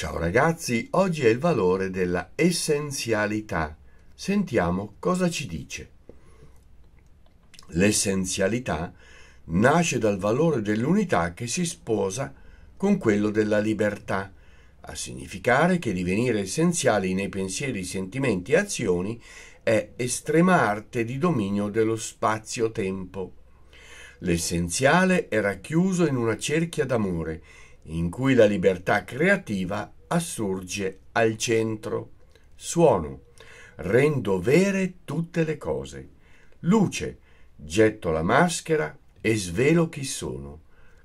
Ciao ragazzi, oggi è il valore della essenzialità. Sentiamo cosa ci dice. L'essenzialità nasce dal valore dell'unità che si sposa con quello della libertà, a significare che divenire essenziali nei pensieri, sentimenti e azioni è estrema arte di dominio dello spazio-tempo. L'essenziale è racchiuso in una cerchia d'amore, in cui la libertà creativa assurge al centro. Suono, rendo vere tutte le cose. Luce, getto la maschera e svelo chi sono.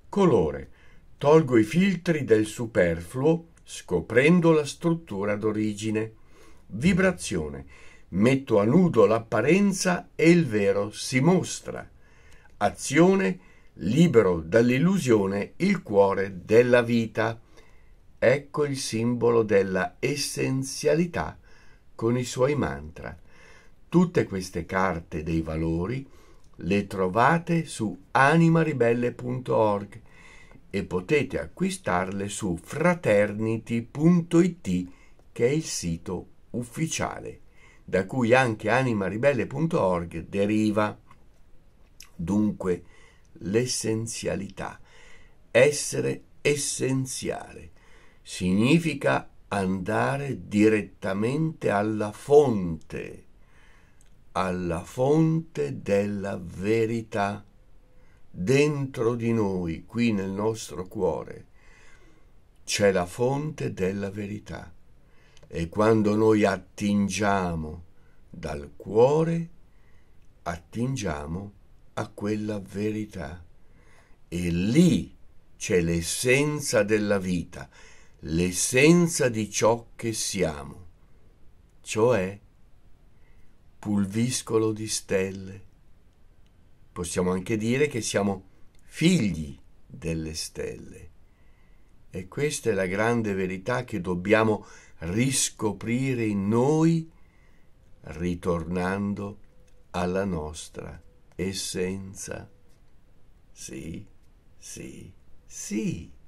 Colore, tolgo i filtri del superfluo scoprendo la struttura d'origine. Vibrazione, metto a nudo l'apparenza e il vero si mostra. Azione, libero dall'illusione il cuore della vita. Ecco il simbolo della essenzialità con i suoi mantra. Tutte queste carte dei valori le trovate su animaribelle.org e potete acquistarle su fraternity.it che è il sito ufficiale da cui anche animaribelle.org deriva. Dunque, l'essenzialità. Essere essenziale significa andare direttamente alla fonte, alla fonte della verità dentro di noi, qui nel nostro cuore. C'è la fonte della verità e quando noi attingiamo dal cuore, attingiamo a quella verità. E lì c'è l'essenza della vita, l'essenza di ciò che siamo, cioè pulviscolo di stelle. Possiamo anche dire che siamo figli delle stelle. E questa è la grande verità che dobbiamo riscoprire in noi ritornando alla nostra essenza. Sì, sì, sì.